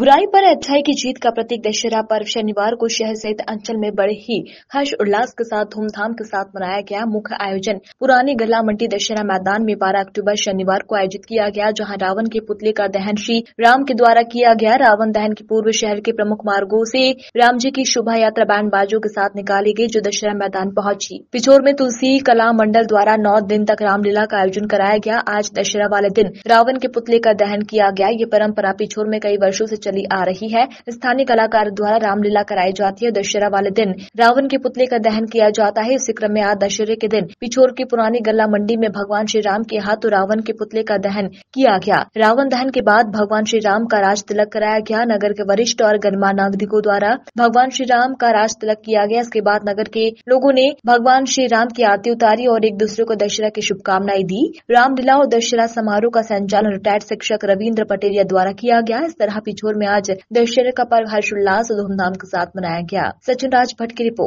बुराई पर अच्छाई की जीत का प्रतीक दशहरा पर्व शनिवार को शहर सहित अंचल में बड़े ही हर्ष उल्लास के साथ धूमधाम के साथ मनाया गया मुख्य आयोजन पुरानी गला मंडी दशहरा मैदान में 12 अक्टूबर शनिवार को आयोजित किया गया जहां रावण के पुतले का दहन श्री राम के द्वारा किया गया रावण दहन के पूर्व शहर के प्रमुख मार्गो ऐसी राम जी की शोभा यात्रा बैंड बाजों के साथ निकाली गयी जो दशहरा मैदान पहुँची पिछोर में तुलसी कला मंडल द्वारा नौ दिन तक रामलीला का आयोजन कराया गया आज दशहरा वाले दिन रावण के पुतले का दहन किया गया ये परम्परा पिछोर में कई वर्षो ऐसी चली आ रही है स्थानीय कलाकार द्वारा रामलीला कराई जाती है दशहरा वाले दिन रावण के पुतले का दहन किया जाता है इसी क्रम में आज दशहरे के दिन पिछोर की पुरानी गला मंडी में भगवान श्री राम के हाथों रावण के पुतले का दहन किया गया रावण दहन के बाद भगवान श्री राम का राज तिलक कराया गया नगर के वरिष्ठ और गणमान्य नागरिकों द्वारा भगवान श्री राम का राज तिलक किया गया इसके बाद नगर के लोगों ने भगवान श्री राम की आरती उतारी और एक दूसरे को दशहरा की शुभकामनाएं दी रामलीला और दशहरा समारोह का संचालन रिटायर्ड शिक्षक रविन्द्र पटेलिया द्वारा किया गया इस तरह पिछोर में आज दशहरे का पर्व हर्षोल्लास और धूमधाम के साथ मनाया गया सचिन राज भट्ट की रिपोर्ट